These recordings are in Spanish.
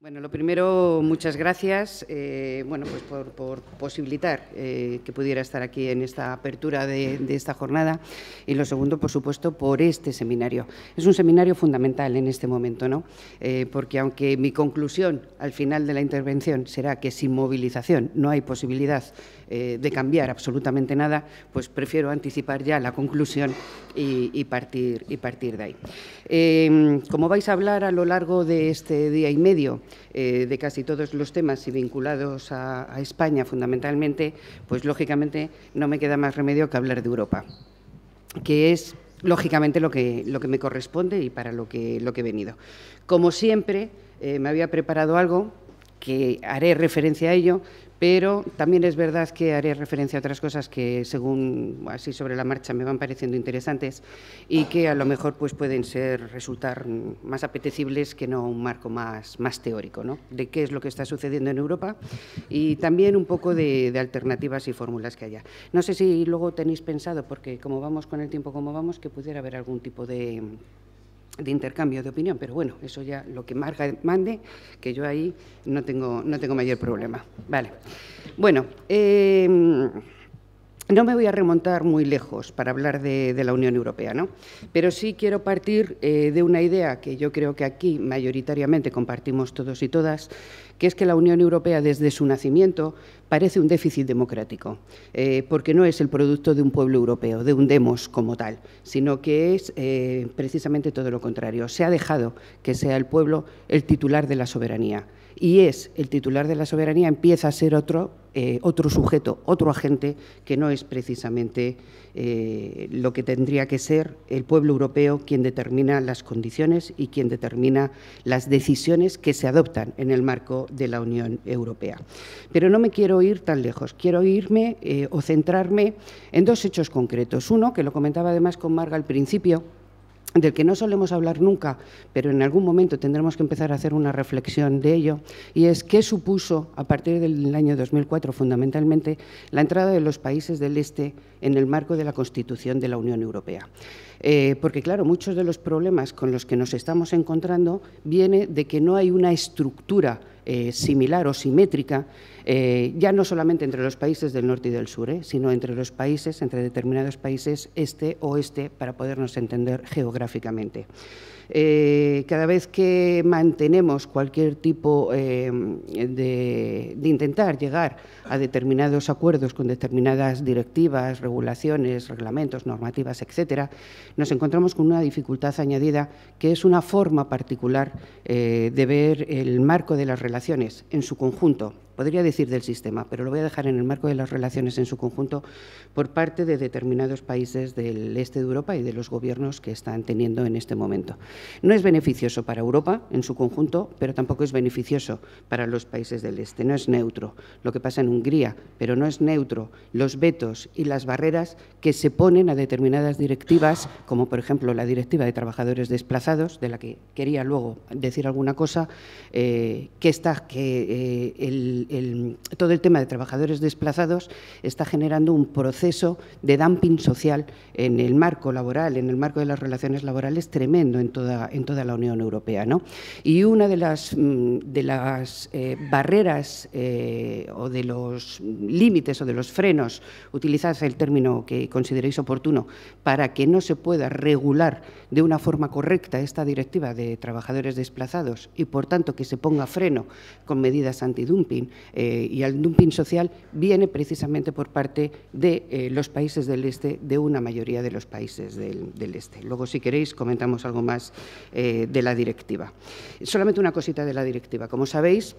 Bueno, lo primero, muchas gracias eh, bueno, pues por, posibilitar eh, que pudiera estar aquí en esta apertura de, esta jornada. Y lo segundo, por supuesto, por este seminario. Es un seminario fundamental en este momento, ¿no? Eh, porque aunque mi conclusión al final de la intervención será que sin movilización no hay posibilidad de cambiar absolutamente nada, pues prefiero anticipar ya la conclusión y partir, y partir de ahí. como vais a hablar a lo largo de este día y medio, eh, de casi todos los temas y vinculados a, España fundamentalmente, pues lógicamente no me queda más remedio que hablar de Europa, que es lógicamente lo que, lo que me corresponde y para lo que, he venido. Como siempre, eh, me había preparado algo que haré referencia a ello, pero también es verdad que haré referencia a otras cosas que según así sobre la marcha me van pareciendo interesantes y que a lo mejor pues pueden ser resultar más apetecibles que no un marco más, más teórico ¿no? de qué es lo que está sucediendo en Europa y también un poco de, de alternativas y fórmulas que haya. No sé si luego tenéis pensado, porque como vamos con el tiempo como vamos, que pudiera haber algún tipo de de intercambio de opinión, pero bueno, eso ya lo que Marga mande, que yo ahí no tengo, no tengo mayor problema. Vale. Bueno, eh, no me voy a remontar muy lejos para hablar de, la Unión Europea, ¿no? pero sí quiero partir eh, de una idea que yo creo que aquí mayoritariamente compartimos todos y todas, que es que la Unión Europea desde su nacimiento parece un déficit democrático, eh, porque no es el producto de un pueblo europeo, de un demos como tal, sino que es eh, precisamente todo lo contrario. Se ha dejado que sea el pueblo el titular de la soberanía y es el titular de la soberanía, empieza a ser otro, eh, otro sujeto, otro agente que no es precisamente eh, lo que tendría que ser el pueblo europeo quien determina las condiciones y quien determina las decisiones que se adoptan en el marco de la Unión Europea. Pero no me quiero ir tan lejos, quiero irme eh, o centrarme en dos hechos concretos. Uno, que lo comentaba además con Marga al principio, del que no solemos hablar nunca, pero en algún momento tendremos que empezar a hacer una reflexión de ello, y es qué supuso a partir del año 2004 fundamentalmente la entrada de los países del Este en el marco de la Constitución de la Unión Europea. Eh, porque claro, muchos de los problemas con los que nos estamos encontrando viene de que no hay una estructura eh, similar o simétrica eh, ya no solamente entre los países del norte y del sur, eh, sino entre los países, entre determinados países este, oeste, para podernos entender geográficamente. Eh, cada vez que mantenemos cualquier tipo de, intentar llegar a determinados acuerdos con determinadas directivas, regulaciones, reglamentos, normativas, etcétera, nos encontramos con una dificultad añadida que es una forma particular de ver el marco de las relaciones en su conjunto podría decir del sistema, pero lo voy a dejar en el marco de las relaciones en su conjunto por parte de determinados países del este de Europa y de los gobiernos que están teniendo en este momento. No es beneficioso para Europa en su conjunto, pero tampoco es beneficioso para los países del este. No es neutro lo que pasa en Hungría, pero no es neutro los vetos y las barreras que se ponen a determinadas directivas, como por ejemplo la directiva de trabajadores desplazados, de la que quería luego decir alguna cosa, eh, que está que eh, el el, todo el tema de trabajadores desplazados está generando un proceso de dumping social en el marco laboral, en el marco de las relaciones laborales tremendo en toda, la Unión Europea. Y una de las, mm, de las eh, barreras eh, o de los límites o de los frenos, utilizad el término que consideréis oportuno, para que no se pueda regular de una forma correcta esta directiva de trabajadores desplazados y, por tanto, que se ponga freno con medidas antidumping, eh, y al dumping social viene precisamente por parte de eh, los países del este, de una mayoría de los países del, este. Luego, si queréis, comentamos algo más eh, de la directiva. Solamente una cosita de la directiva. Como sabéis,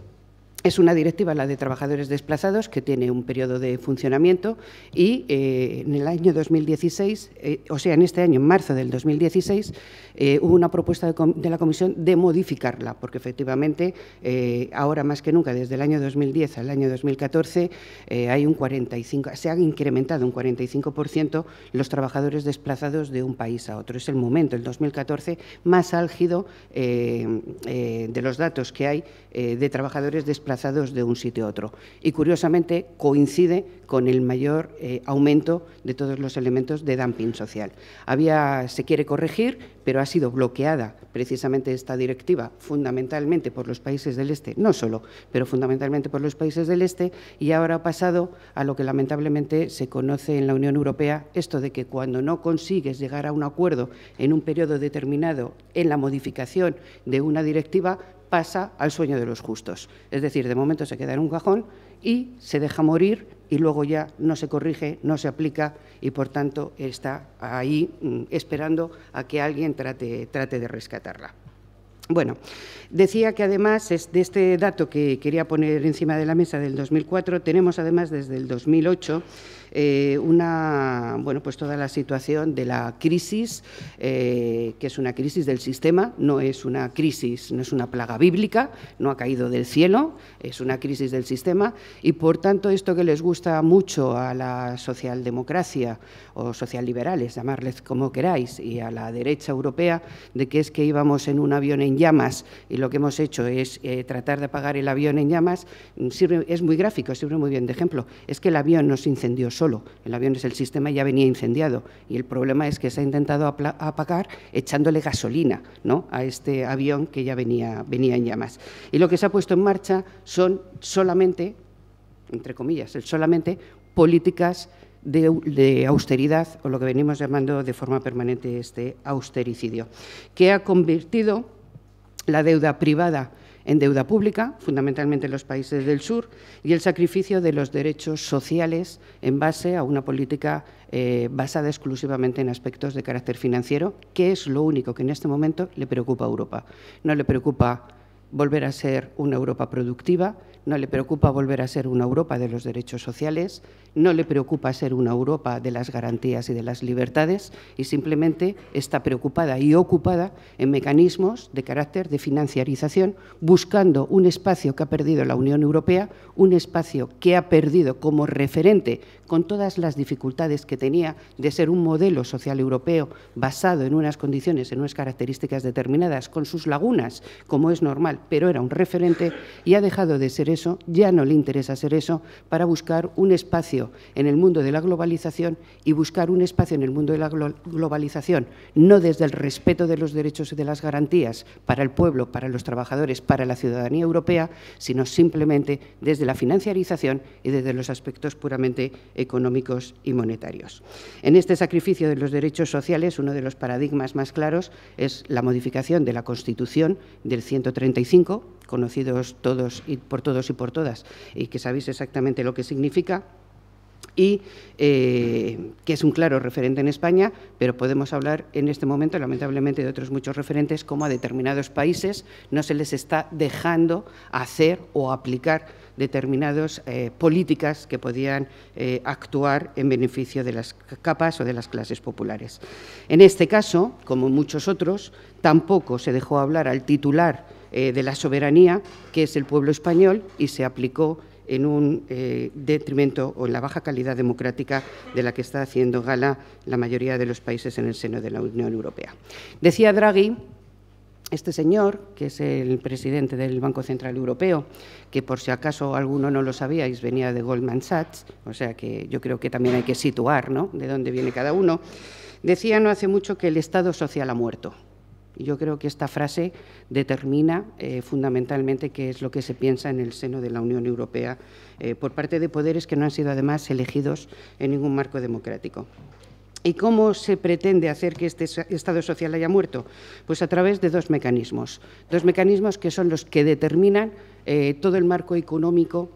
es una directiva, la de trabajadores desplazados, que tiene un periodo de funcionamiento y eh, en el año 2016, eh, o sea, en este año, en marzo del 2016, eh, hubo una propuesta de, la Comisión de modificarla, porque efectivamente ahora más que nunca, desde el año 2010 al año 2014, hay un 45, se han incrementado un 45% los trabajadores desplazados de un país a otro. Es el momento, el 2014, más álgido de los datos que hay de trabajadores desplazados de un sitio a otro. Y curiosamente coincide con el mayor eh, aumento de todos los elementos de dumping social. Había, se quiere corregir, pero ha sido bloqueada precisamente esta directiva, fundamentalmente por los países del este, no solo, pero fundamentalmente por los países del este, y ahora ha pasado a lo que lamentablemente se conoce en la Unión Europea, esto de que cuando no consigues llegar a un acuerdo en un periodo determinado en la modificación de una directiva, pasa al sueño de los justos. Es decir, de momento se queda en un cajón y se deja morir y luego ya no se corrige, no se aplica y por tanto está ahí mm, esperando a que alguien trate, de rescatarla. Bueno, decía que además de este dato que quería poner encima de la mesa del 2004, tenemos además desde el 2008 eh, una, bueno, pues toda la situación de la crisis, eh, que es una crisis del sistema, no es una crisis, no es una plaga bíblica, no ha caído del cielo, es una crisis del sistema y por tanto esto que les gusta mucho a la socialdemocracia o socialliberales, llamarles como queráis, y a la derecha europea, de que es que íbamos en un avión en llamas y lo que hemos hecho es eh, tratar de apagar el avión en llamas, sirve, es muy gráfico, sirve muy bien de ejemplo, es que el avión nos incendió solo. El avión es el sistema ya venía incendiado. Y el problema es que se ha intentado apagar echándole gasolina ¿no? a este avión que ya venía, venía en llamas. Y lo que se ha puesto en marcha son solamente, entre comillas, solamente políticas de, de, austeridad o lo que venimos llamando de forma permanente este austericidio, que ha convertido la deuda privada en deuda pública, fundamentalmente en los países del sur, y el sacrificio de los derechos sociales en base a una política eh, basada exclusivamente en aspectos de carácter financiero, que es lo único que en este momento le preocupa a Europa. No le preocupa volver a ser una Europa productiva, no le preocupa volver a ser una Europa de los derechos sociales, no le preocupa ser una Europa de las garantías y de las libertades y simplemente está preocupada y ocupada en mecanismos de carácter de financiarización, buscando un espacio que ha perdido la Unión Europea, un espacio que ha perdido como referente con todas las dificultades que tenía de ser un modelo social europeo basado en unas condiciones, en unas características determinadas, con sus lagunas, como es normal pero era un referente y ha dejado de ser eso, ya no le interesa ser eso, para buscar un espacio en el mundo de la globalización y buscar un espacio en el mundo de la globalización, no desde el respeto de los derechos y de las garantías para el pueblo, para los trabajadores, para la ciudadanía europea, sino simplemente desde la financiarización y desde los aspectos puramente económicos y monetarios. En este sacrificio de los derechos sociales, uno de los paradigmas más claros es la modificación de la Constitución del 135 conocidos todos y por todos y por todas, y que sabéis exactamente lo que significa, y eh, que es un claro referente en España, pero podemos hablar en este momento, lamentablemente, de otros muchos referentes, como a determinados países no se les está dejando hacer o aplicar determinadas eh, políticas que podían eh, actuar en beneficio de las capas o de las clases populares. En este caso, como en muchos otros, tampoco se dejó hablar al titular eh, de la soberanía, que es el pueblo español, y se aplicó en un eh, detrimento o en la baja calidad democrática de la que está haciendo gala la mayoría de los países en el seno de la Unión Europea. Decía Draghi, este señor, que es el presidente del Banco Central Europeo, que por si acaso alguno no lo sabíais, venía de Goldman Sachs, o sea que yo creo que también hay que situar de dónde viene cada uno, decía no hace mucho que el Estado social ha muerto yo creo que esta frase determina eh, fundamentalmente qué es lo que se piensa en el seno de la Unión Europea eh, por parte de poderes que no han sido además elegidos en ningún marco democrático. ¿Y cómo se pretende hacer que este Estado social haya muerto? Pues a través de dos mecanismos. Dos mecanismos que son los que determinan eh, todo el marco económico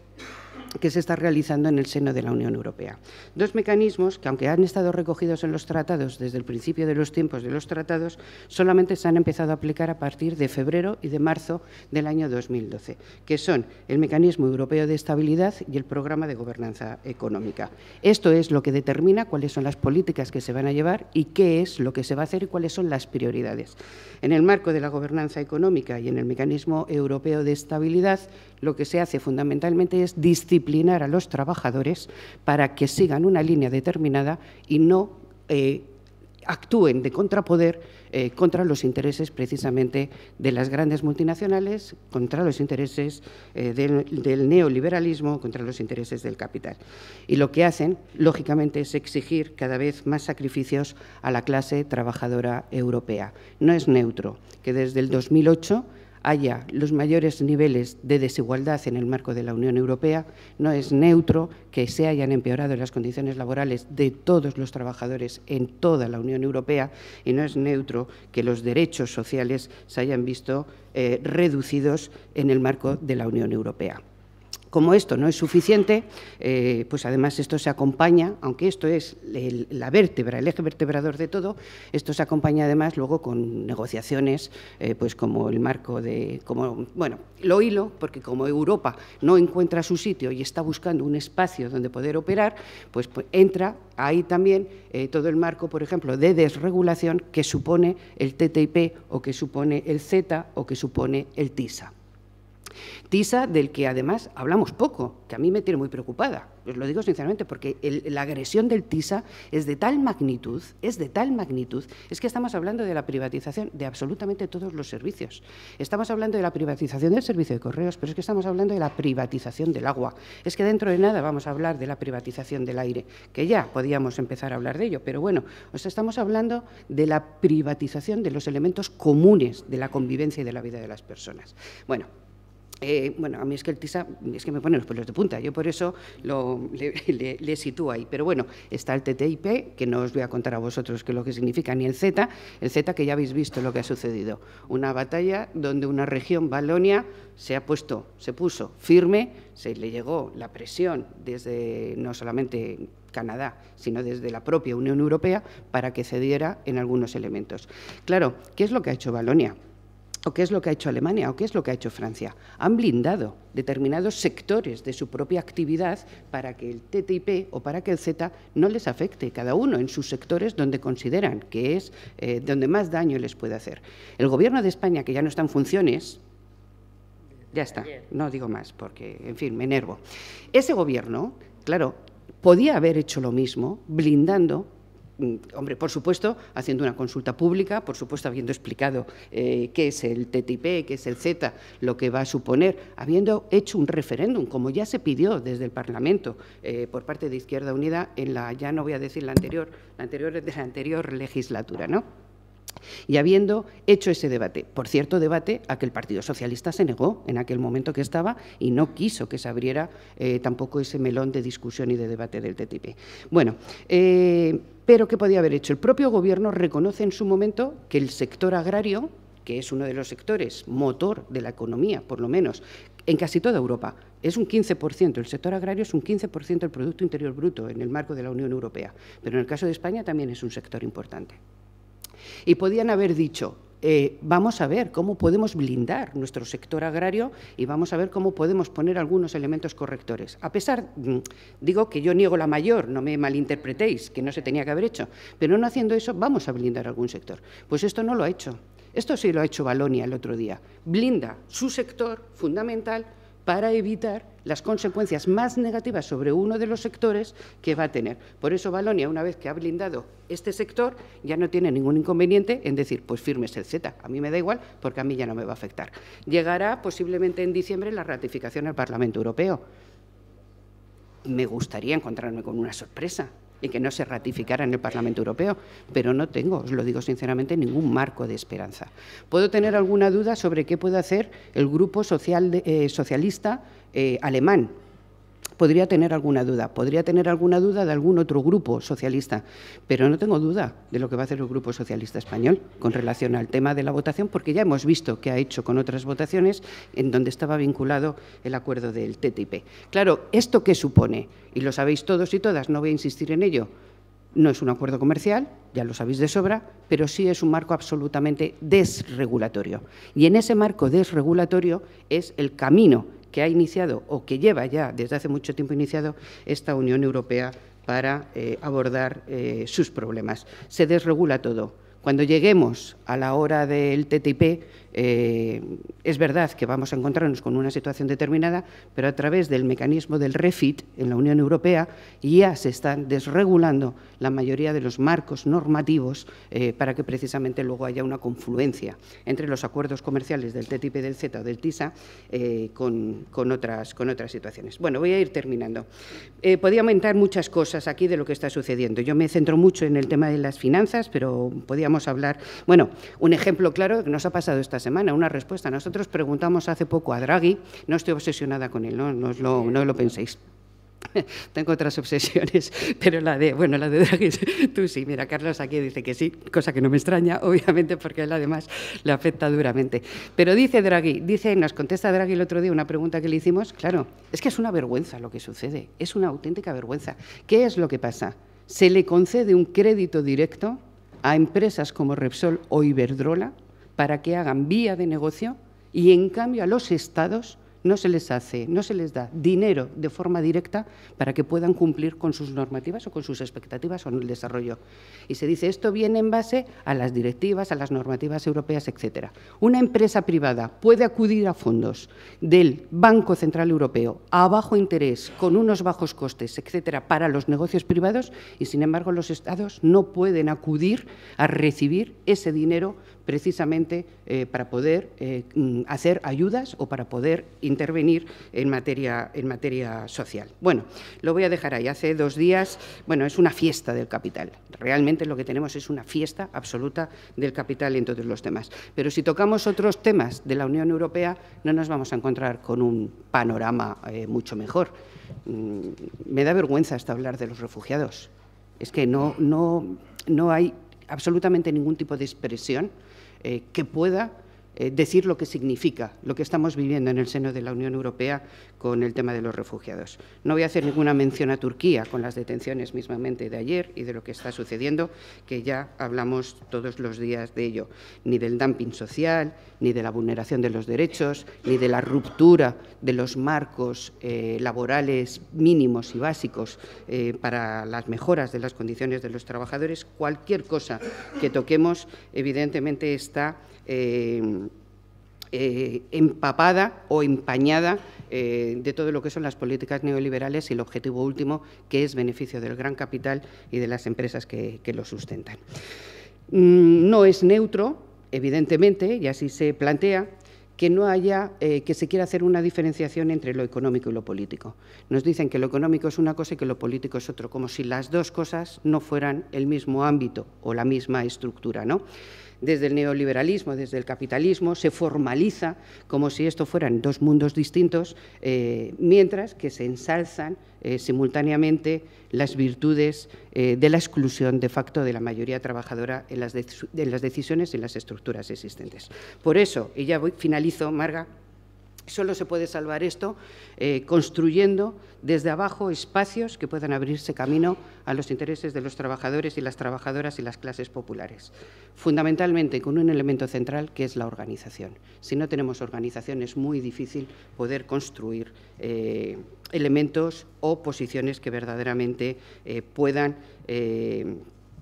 que se está realizando en el seno de la Unión Europea. Dos mecanismos que, aunque han estado recogidos en los tratados desde el principio de los tiempos de los tratados, solamente se han empezado a aplicar a partir de febrero y de marzo del año 2012, que son el Mecanismo Europeo de Estabilidad y el Programa de Gobernanza Económica. Esto es lo que determina cuáles son las políticas que se van a llevar y qué es lo que se va a hacer y cuáles son las prioridades. En el marco de la gobernanza económica y en el Mecanismo Europeo de Estabilidad, lo que se hace fundamentalmente es disciplinar a los trabajadores para que sigan una línea determinada y no eh, actúen de contrapoder eh, contra los intereses precisamente de las grandes multinacionales, contra los intereses eh, del, del, neoliberalismo, contra los intereses del capital. Y lo que hacen, lógicamente, es exigir cada vez más sacrificios a la clase trabajadora europea. No es neutro que desde el 2008 haya los mayores niveles de desigualdad en el marco de la Unión Europea, no es neutro que se hayan empeorado las condiciones laborales de todos los trabajadores en toda la Unión Europea y no es neutro que los derechos sociales se hayan visto eh, reducidos en el marco de la Unión Europea. Como esto no es suficiente, eh, pues además esto se acompaña, aunque esto es la vértebra, el eje vertebrador de todo, esto se acompaña además luego con negociaciones, eh, pues como el marco de, como, bueno, lo hilo, porque como Europa no encuentra su sitio y está buscando un espacio donde poder operar, pues, pues entra ahí también eh, todo el marco, por ejemplo, de desregulación que supone el TTIP o que supone el Z o que supone el TISA. TISA, del que además hablamos poco, que a mí me tiene muy preocupada, os lo digo sinceramente, porque la agresión del TISA es de tal magnitud, es de tal magnitud, es que estamos hablando de la privatización de absolutamente todos los servicios. Estamos hablando de la privatización del servicio de correos, pero es que estamos hablando de la privatización del agua. Es que dentro de nada vamos a hablar de la privatización del aire, que ya podíamos empezar a hablar de ello, pero bueno, os estamos hablando de la privatización de los elementos comunes de la convivencia y de la vida de las personas. Bueno, eh, bueno, a mí es que el TISA es que me pone los pelos de punta, yo por eso lo, le, le, sitúo ahí. Pero bueno, está el TTIP, que no os voy a contar a vosotros qué es lo que significa, ni el Z, el Z que ya habéis visto lo que ha sucedido. Una batalla donde una región, Balonia, se ha puesto, se puso firme, se le llegó la presión desde no solamente Canadá, sino desde la propia Unión Europea para que cediera en algunos elementos. Claro, ¿qué es lo que ha hecho Balonia? o qué es lo que ha hecho Alemania o qué es lo que ha hecho Francia. Han blindado determinados sectores de su propia actividad para que el TTIP o para que el Z no les afecte, cada uno en sus sectores donde consideran que es eh, donde más daño les puede hacer. El Gobierno de España, que ya no está en funciones, ya está, no digo más porque, en fin, me enervo. Ese Gobierno, claro, podía haber hecho lo mismo blindando Mm, hombre, por supuesto, haciendo una consulta pública, por supuesto, habiendo explicado eh, qué es el TTIP, qué es el Z, lo que va a suponer, habiendo hecho un referéndum, como ya se pidió desde el Parlamento eh, por parte de Izquierda Unida en la, ya no voy a decir la anterior, la anterior, de la anterior legislatura, ¿no? Y habiendo hecho ese debate, por cierto debate a que el Partido Socialista se negó en aquel momento que estaba y no quiso que se abriera eh, tampoco ese melón de discusión y de debate del TTIP. Bueno, eh, pero ¿qué podía haber hecho? El propio Gobierno reconoce en su momento que el sector agrario, que es uno de los sectores motor de la economía, por lo menos, en casi toda Europa. Es un 15%, el sector agrario es un 15% del Producto Interior Bruto en el marco de la Unión Europea, pero en el caso de España también es un sector importante. Y podían haber dicho, eh, vamos a ver cómo podemos blindar nuestro sector agrario y vamos a ver cómo podemos poner algunos elementos correctores. A pesar, mm, digo que yo niego la mayor, no me malinterpretéis, que no se tenía que haber hecho, pero no haciendo eso vamos a blindar algún sector. Pues esto no lo ha hecho. Esto sí lo ha hecho Balonia el otro día. Blinda su sector fundamental para evitar las consecuencias más negativas sobre uno de los sectores que va a tener. Por eso Balonia, una vez que ha blindado este sector, ya no tiene ningún inconveniente en decir, pues firmes el Z, a mí me da igual porque a mí ya no me va a afectar. Llegará posiblemente en diciembre la ratificación al Parlamento Europeo. Me gustaría encontrarme con una sorpresa, y que no se ratificara en el Parlamento Europeo, pero no tengo, os lo digo sinceramente, ningún marco de esperanza. Puedo tener alguna duda sobre qué puede hacer el grupo eh, socialista eh, alemán, podría tener alguna duda, podría tener alguna duda de algún otro grupo socialista, pero no tengo duda de lo que va a hacer el Grupo Socialista Español con relación al tema de la votación, porque ya hemos visto que ha hecho con otras votaciones en donde estaba vinculado el acuerdo del TTIP. Claro, ¿esto qué supone? Y lo sabéis todos y todas, no voy a insistir en ello. No es un acuerdo comercial, ya lo sabéis de sobra, pero sí es un marco absolutamente desregulatorio. Y en ese marco desregulatorio es el camino que ha iniciado o que lleva ya desde hace mucho tiempo iniciado esta Unión Europea para eh, abordar eh, sus problemas. Se desregula todo. Cuando lleguemos a la hora del TTIP, eh, es verdad que vamos a encontrarnos con una situación determinada, pero a través del mecanismo del refit en la Unión Europea ya se están desregulando la mayoría de los marcos normativos eh, para que precisamente luego haya una confluencia entre los acuerdos comerciales del TTIP, del CETA o del TISA eh, con, otras, situaciones. Bueno, voy a ir terminando. podía aumentar muchas cosas aquí de lo que está sucediendo. Yo me centro mucho en el tema de las finanzas, pero podíamos hablar. Bueno, un ejemplo claro que nos ha pasado esta semana, una respuesta. Nosotros preguntamos hace poco a Draghi, no estoy obsesionada con él, no, no, lo, no penséis. Tengo otras obsesiones, pero la de, bueno, la de Draghi, tú sí, mira, Carlos aquí dice que sí, cosa que no me extraña, obviamente, porque él además le afecta duramente. Pero dice Draghi, dice, nos contesta Draghi el otro día una pregunta que le hicimos, claro, es que es una vergüenza lo que sucede, es una auténtica vergüenza. ¿Qué es lo que pasa? Se le concede un crédito directo a empresas como Repsol o Iberdrola para que hagan vía de negocio y en cambio a los estados no se les hace, no se les da dinero de forma directa para que puedan cumplir con sus normativas o con sus expectativas o en el desarrollo. Y se dice, esto viene en base a las directivas, a las normativas europeas, etcétera. Una empresa privada puede acudir a fondos del Banco Central Europeo a bajo interés, con unos bajos costes, etcétera, para los negocios privados y, sin embargo, los estados no pueden acudir a recibir ese dinero precisamente eh, para poder eh, mm, hacer ayudas o para poder intervenir en materia, en materia social. Bueno, lo voy a dejar ahí. Hace dos días, bueno, es una fiesta del capital. Realmente lo que tenemos es una fiesta absoluta del capital en todos los temas. Pero si tocamos otros temas de la Unión Europea, no nos vamos a encontrar con un panorama eh, mucho mejor. Mm, me da vergüenza hasta hablar de los refugiados. Es que no, no hay absolutamente ningún tipo de expresión eh, que pueda eh, decir lo que significa lo que estamos viviendo en el seno de la Unión Europea con el tema de los refugiados. No voy a hacer ninguna mención a Turquía con las detenciones mismamente de ayer y de lo que está sucediendo, que ya hablamos todos los días de ello, ni del dumping social, ni de la vulneración de los derechos, ni de la ruptura de los marcos eh, laborales mínimos y básicos eh, para las mejoras de las condiciones de los trabajadores. Cualquier cosa que toquemos, evidentemente, está. Eh, empapada o empañada eh, de todo lo que son las políticas neoliberales y el objetivo último, que es beneficio del gran capital y de las empresas que, lo sustentan. Mm, no es neutro, evidentemente, y así se plantea, que no haya, eh, que se quiera hacer una diferenciación entre lo económico y lo político. Nos dicen que lo económico es una cosa y que lo político es otro, como si las dos cosas no fueran el mismo ámbito o la misma estructura, ¿no? desde el neoliberalismo, desde el capitalismo, se formaliza como si esto fueran dos mundos distintos, eh, mientras que se ensalzan eh, simultáneamente las virtudes eh, de la exclusión de facto de la mayoría trabajadora en las, de las decisiones y en las estructuras existentes. Por eso, y ya voy, finalizo, Marga, Solo se puede salvar esto eh, construyendo desde abajo espacios que puedan abrirse camino a los intereses de los trabajadores y las trabajadoras y las clases populares. Fundamentalmente con un elemento central que es la organización. Si no tenemos organización es muy difícil poder construir eh, elementos o posiciones que verdaderamente eh, puedan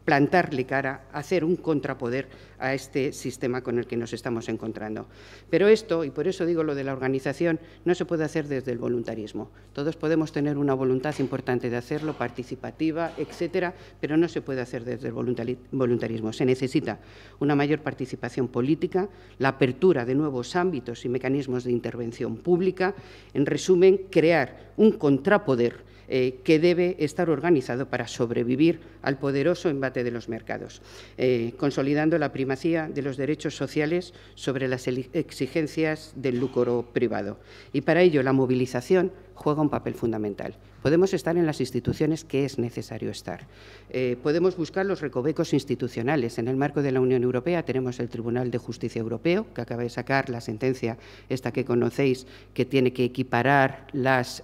plantarle cara, hacer un contrapoder a este sistema con el que nos estamos encontrando. Pero esto, y por eso digo lo de la organización, no se puede hacer desde el voluntarismo. Todos podemos tener una voluntad importante de hacerlo, participativa, etcétera, pero no se puede hacer desde el voluntarismo. Se necesita una mayor participación política, la apertura de nuevos ámbitos y mecanismos de intervención pública, en resumen, crear un contrapoder eh, que debe estar organizado para sobrevivir al poderoso embate de los mercados, eh, consolidando la primacía de los derechos sociales sobre las exigencias del lucro privado. Y para ello la movilización juega un papel fundamental. Podemos estar en las instituciones que es necesario estar. Eh, podemos buscar los recovecos institucionales. En el marco de la Unión Europea tenemos el Tribunal de Justicia Europeo, que acaba de sacar la sentencia, esta que conocéis, que tiene que equiparar las...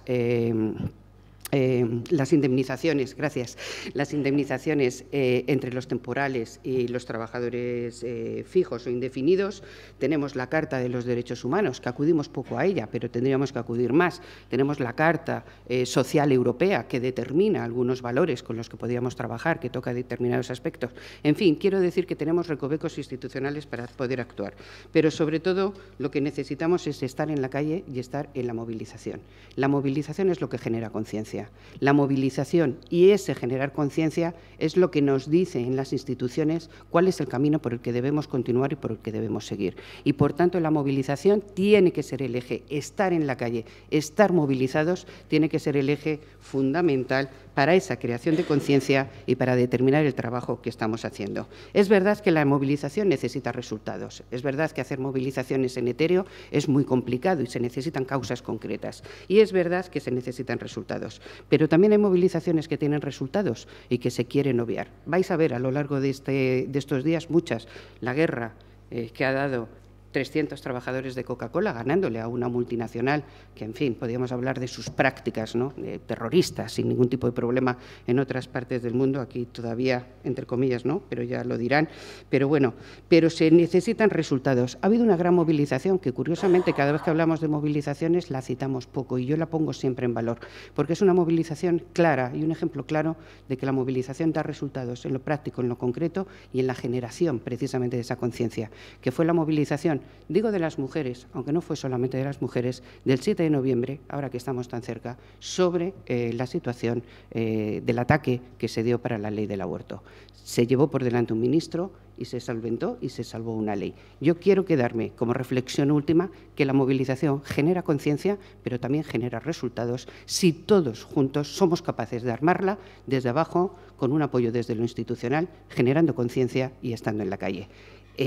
Em, las indemnizaciones, gracias, las indemnizaciones eh, entre los temporales y los trabajadores eh, fijos o indefinidos. Tenemos la Carta de los Derechos Humanos, que acudimos poco a ella, pero tendríamos que acudir más. Tenemos la Carta eh, Social Europea, que determina algunos valores con los que podríamos trabajar, que toca determinados aspectos. En fin, quiero decir que tenemos recovecos institucionales para poder actuar. Pero, sobre todo, lo que necesitamos es estar en la calle y estar en la movilización. La movilización es lo que genera conciencia. La movilización y ese generar conciencia es lo que nos dice en las instituciones cuál es el camino por el que debemos continuar y por el que debemos seguir. Y por tanto, la movilización tiene que ser el eje, estar en la calle, estar movilizados tiene que ser el eje fundamental para esa creación de conciencia y para determinar el trabajo que estamos haciendo. Es verdad que la movilización necesita resultados, es verdad que hacer movilizaciones en etéreo es muy complicado y se necesitan causas concretas, y es verdad que se necesitan resultados, pero también hay movilizaciones que tienen resultados y que se quieren obviar. Vais a ver a lo largo de, este, de estos días muchas, la guerra eh, que ha dado 300 trabajadores de Coca-Cola ganándole a una multinacional que, en fin, podríamos hablar de sus prácticas ¿no? Eh, terroristas sin ningún tipo de problema en otras partes del mundo, aquí todavía, entre comillas, no, pero ya lo dirán. Pero bueno, pero se necesitan resultados. Ha habido una gran movilización que, curiosamente, cada vez que hablamos de movilizaciones la citamos poco y yo la pongo siempre en valor, porque es una movilización clara y un ejemplo claro de que la movilización da resultados en lo práctico, en lo concreto y en la generación precisamente de esa conciencia, que fue la movilización digo de las mujeres, aunque no fue solamente de las mujeres, del 7 de noviembre, ahora que estamos tan cerca, sobre eh, la situación eh, del ataque que se dio para la ley del aborto. Se llevó por delante un ministro y se salventó y se salvó una ley. Yo quiero quedarme como reflexión última que la movilización genera conciencia, pero también genera resultados si todos juntos somos capaces de armarla desde abajo, con un apoyo desde lo institucional, generando conciencia y estando en la calle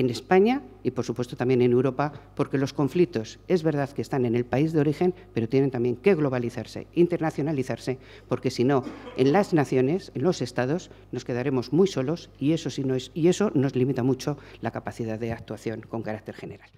en España y, por supuesto, también en Europa, porque los conflictos es verdad que están en el país de origen, pero tienen también que globalizarse, internacionalizarse, porque si no, en las naciones, en los estados, nos quedaremos muy solos y eso, no es, y eso nos limita mucho la capacidad de actuación con carácter general.